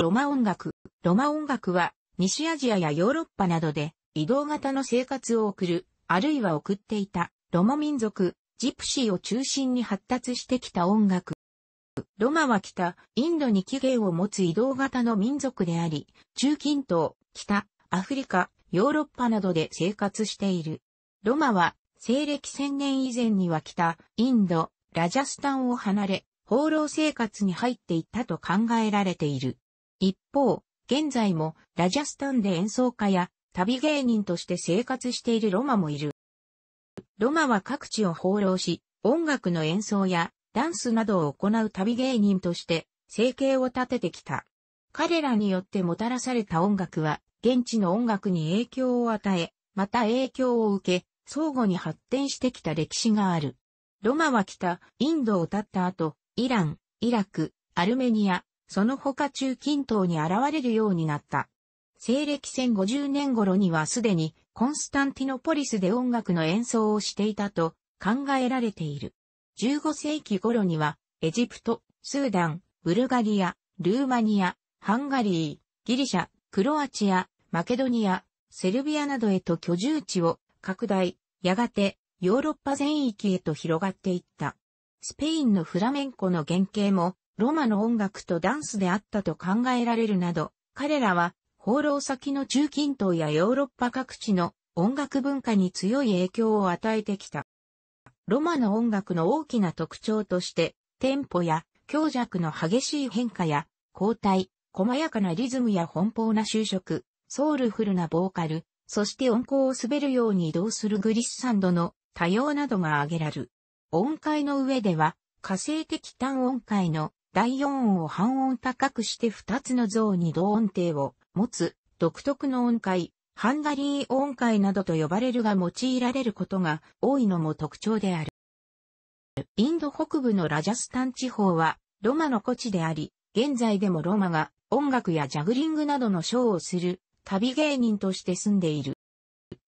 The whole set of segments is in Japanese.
ロマ音楽。ロマ音楽は、西アジアやヨーロッパなどで、移動型の生活を送る、あるいは送っていた、ロマ民族、ジプシーを中心に発達してきた音楽。ロマは北、インドに起源を持つ移動型の民族であり、中近東、北、アフリカ、ヨーロッパなどで生活している。ロマは、西暦1000年以前には北、インド、ラジャスタンを離れ、放浪生活に入っていったと考えられている。一方、現在もラジャスタンで演奏家や旅芸人として生活しているロマもいる。ロマは各地を放浪し、音楽の演奏やダンスなどを行う旅芸人として生計を立ててきた。彼らによってもたらされた音楽は現地の音楽に影響を与え、また影響を受け、相互に発展してきた歴史がある。ロマは北、インドを立った後、イラン、イラク、アルメニア、その他中近東に現れるようになった。西暦1050年頃にはすでにコンスタンティノポリスで音楽の演奏をしていたと考えられている。15世紀頃にはエジプト、スーダン、ブルガリア、ルーマニア、ハンガリー、ギリシャ、クロアチア、マケドニア、セルビアなどへと居住地を拡大、やがてヨーロッパ全域へと広がっていった。スペインのフラメンコの原型もロマの音楽とダンスであったと考えられるなど、彼らは、放浪先の中近東やヨーロッパ各地の音楽文化に強い影響を与えてきた。ロマの音楽の大きな特徴として、テンポや強弱の激しい変化や、交代、細やかなリズムや奔放な就職、ソウルフルなボーカル、そして音高を滑るように移動するグリッサンドの多様などが挙げられる。音階の上では、火星的単音階の第4音を半音高くして2つの像に同音程を持つ独特の音階、ハンガリー音階などと呼ばれるが用いられることが多いのも特徴である。インド北部のラジャスタン地方はロマの古地であり、現在でもロマが音楽やジャグリングなどのショーをする旅芸人として住んでいる。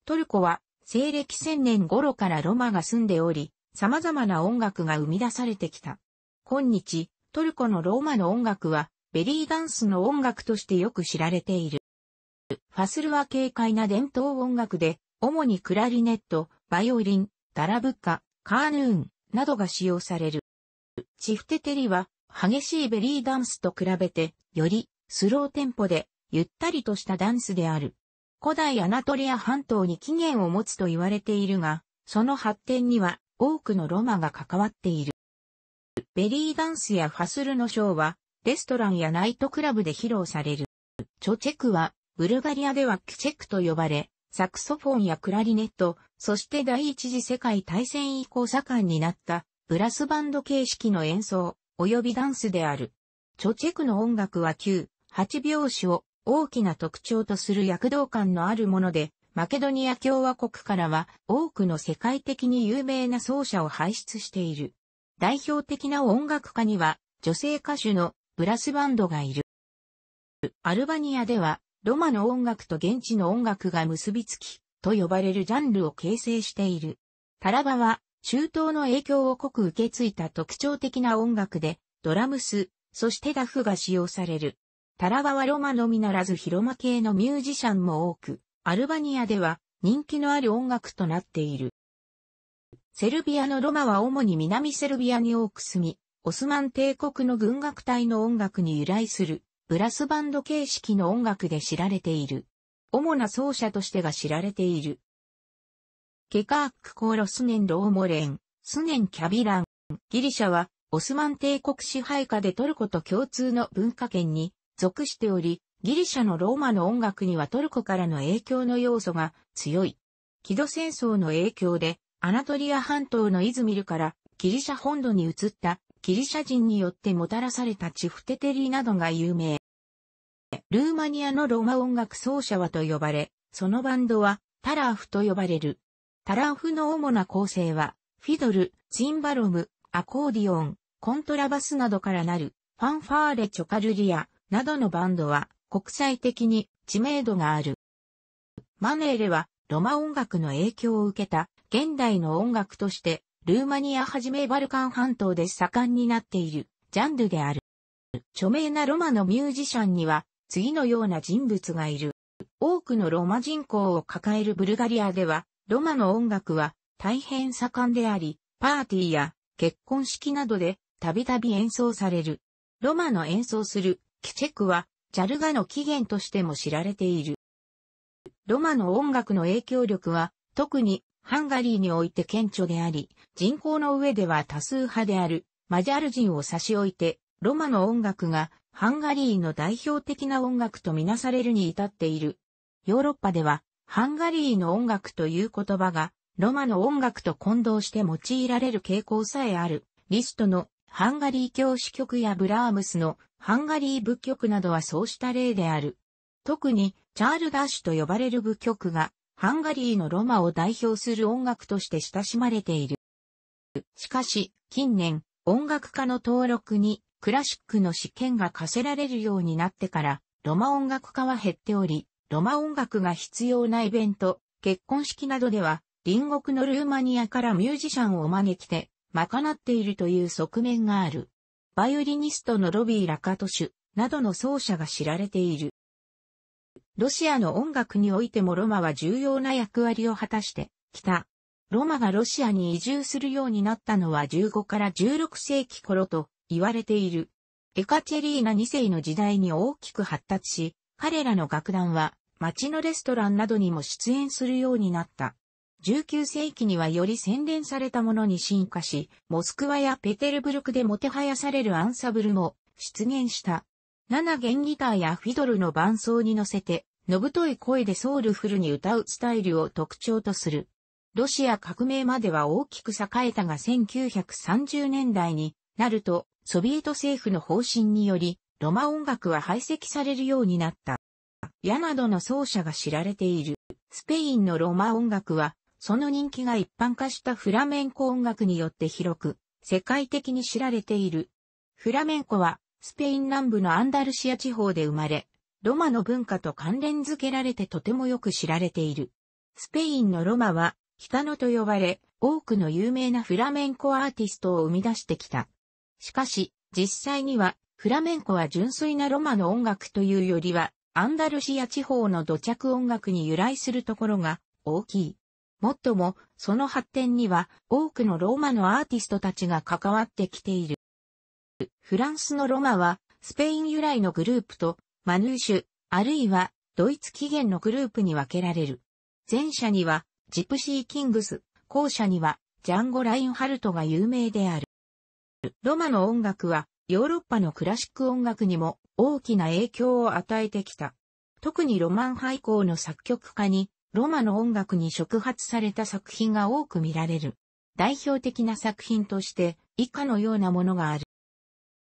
トルコは西暦千年頃からロマが住んでおり、様々な音楽が生み出されてきた。今日、トルコのローマの音楽は、ベリーダンスの音楽としてよく知られている。ファスルは軽快な伝統音楽で、主にクラリネット、バイオリン、ダラブッカ、カーヌーンなどが使用される。チフテテリは、激しいベリーダンスと比べて、よりスローテンポで、ゆったりとしたダンスである。古代アナトリア半島に起源を持つと言われているが、その発展には多くのロマが関わっている。ベリーダンスやファスルのショーは、レストランやナイトクラブで披露される。チョチェクは、ブルガリアではキチェクと呼ばれ、サクソフォンやクラリネット、そして第一次世界大戦以降盛んになった、ブラスバンド形式の演奏、及びダンスである。チョチェクの音楽は9、8拍子を大きな特徴とする躍動感のあるもので、マケドニア共和国からは多くの世界的に有名な奏者を輩出している。代表的な音楽家には、女性歌手のブラスバンドがいる。アルバニアでは、ロマの音楽と現地の音楽が結びつき、と呼ばれるジャンルを形成している。タラバは、中東の影響を濃く受け継いだ特徴的な音楽で、ドラムス、そしてダフが使用される。タラバはロマのみならず広間系のミュージシャンも多く、アルバニアでは人気のある音楽となっている。セルビアのロマは主に南セルビアに多く住み、オスマン帝国の軍楽隊の音楽に由来する、ブラスバンド形式の音楽で知られている。主な奏者としてが知られている。ケカークコーロスネンローモレン、スネンキャビラン、ギリシャは、オスマン帝国支配下でトルコと共通の文化圏に属しており、ギリシャのローマの音楽にはトルコからの影響の要素が強い。木戸戦争の影響で、アナトリア半島のイズミルからギリシャ本土に移ったギリシャ人によってもたらされたチフテテリなどが有名。ルーマニアのロマ音楽奏者はと呼ばれ、そのバンドはタラーフと呼ばれる。タラーフの主な構成は、フィドル、チンバロム、アコーディオン、コントラバスなどからなる、ファンファーレ・チョカルリア、などのバンドは、国際的に知名度がある。マネーレは、ロマ音楽の影響を受けた、現代の音楽として、ルーマニアはじめバルカン半島で盛んになっているジャンルである。著名なロマのミュージシャンには次のような人物がいる。多くのロマ人口を抱えるブルガリアでは、ロマの音楽は大変盛んであり、パーティーや結婚式などでたびたび演奏される。ロマの演奏するキチェクはジャルガの起源としても知られている。ロマの音楽の影響力は特にハンガリーにおいて顕著であり、人口の上では多数派であるマジャル人を差し置いて、ロマの音楽がハンガリーの代表的な音楽とみなされるに至っている。ヨーロッパでは、ハンガリーの音楽という言葉が、ロマの音楽と混同して用いられる傾向さえある。リストのハンガリー教師曲やブラームスのハンガリー仏曲などはそうした例である。特に、チャールダッシュと呼ばれる仏曲が、ハンガリーのロマを代表する音楽として親しまれている。しかし、近年、音楽家の登録にクラシックの試験が課せられるようになってから、ロマ音楽家は減っており、ロマ音楽が必要なイベント、結婚式などでは、隣国のルーマニアからミュージシャンを招きて、賄っているという側面がある。バイオリニストのロビー・ラカトシュなどの奏者が知られている。ロシアの音楽においてもロマは重要な役割を果たしてきた。ロマがロシアに移住するようになったのは15から16世紀頃と言われている。エカチェリーナ2世の時代に大きく発達し、彼らの楽団は街のレストランなどにも出演するようになった。19世紀にはより洗練されたものに進化し、モスクワやペテルブルクでもてはやされるアンサブルも出現した。7弦ギターやフィドルの伴奏に乗せて、のぶとい声でソウルフルに歌うスタイルを特徴とする。ロシア革命までは大きく栄えたが1930年代になると、ソビエト政府の方針により、ロマ音楽は排斥されるようになった。ヤなどの奏者が知られている、スペインのロマ音楽は、その人気が一般化したフラメンコ音楽によって広く、世界的に知られている。フラメンコは、スペイン南部のアンダルシア地方で生まれ、ロマの文化と関連づけられてとてもよく知られている。スペインのロマは、北野と呼ばれ、多くの有名なフラメンコアーティストを生み出してきた。しかし、実際には、フラメンコは純粋なロマの音楽というよりは、アンダルシア地方の土着音楽に由来するところが大きい。もっとも、その発展には多くのローマのアーティストたちが関わってきている。フランスのロマは、スペイン由来のグループと、マヌーシュ、あるいは、ドイツ起源のグループに分けられる。前者には、ジプシー・キングス、後者には、ジャンゴ・ラインハルトが有名である。ロマの音楽は、ヨーロッパのクラシック音楽にも大きな影響を与えてきた。特にロマン廃校の作曲家に、ロマの音楽に触発された作品が多く見られる。代表的な作品として、以下のようなものがある。